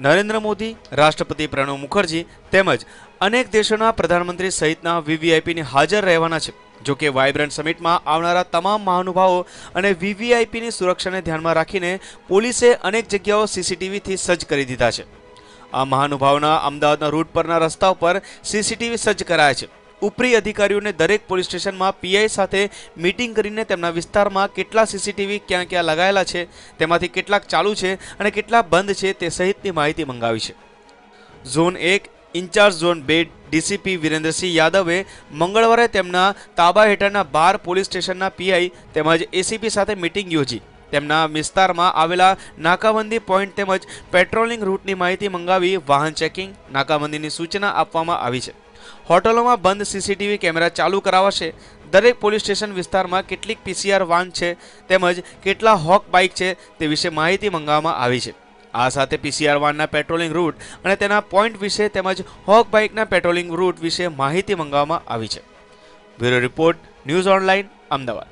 નરેન્દ્ર મોદી રાષ્ટ્રપતિ પ્રણવ મુખર્જી તેમજ અનેક દેશોના પ્રધાનમંત્રી સહિતના વીવીઆઈપીની હાજર રહેવાના છે જો કે વાયબ્રન્ટ સમિટમાં આવનારા તમામ મહાનુભાવો અને વીવીઆઈપીની સુરક્ષાને ધ્યાનમાં રાખીને પોલીસે અનેક જગ્યાઓ સીસીટીવીથી સજ્જ કરી દીધા છે આ મહાનુભાવના અમદાવાદના રૂટ પરના રસ્તા ઉપર સીસીટીવી સજ્જ કરાયા છે ઉપરી અધિકારીઓને દરેક પોલીસ સ્ટેશનમાં પીઆઈ સાથે મીટિંગ કરીને તેમના વિસ્તારમાં કેટલા સીસીટીવી ક્યાં ક્યાં લગાયેલા છે તેમાંથી કેટલાક ચાલુ છે અને કેટલા બંધ છે તે સહિતની માહિતી મંગાવી છે ઝોન એક ઇન્ચાર્જ ઝોન બે ડીસીપી વિરેન્દ્રસિંહ યાદવે મંગળવારે તેમના તાબા હેઠળના બાર પોલીસ સ્ટેશનના પીઆઈ તેમજ એસીપી સાથે મિટિંગ યોજી તેમના વિસ્તારમાં આવેલા નાકાબંધી પોઈન્ટ તેમજ પેટ્રોલિંગ રૂટની માહિતી મંગાવી વાહન ચેકિંગ નાકાબંધીની સૂચના આપવામાં આવી છે હોટલોમાં બંધ સીસીટીવી કેમેરા ચાલુ કરાવાશે દરેક પોલીસ સ્ટેશન વિસ્તારમાં કેટલીક પીસીઆર વાન છે તેમજ કેટલા હોક બાઇક છે તે વિશે માહિતી મંગાવવામાં આવી છે આ સાથે પીસીઆર વાનના પેટ્રોલિંગ રૂટ અને તેના પોઈન્ટ વિશે તેમજ હોક બાઇકના પેટ્રોલિંગ રૂટ વિશે માહિતી મંગાવવામાં આવી છે bureau report news online Ahmedabad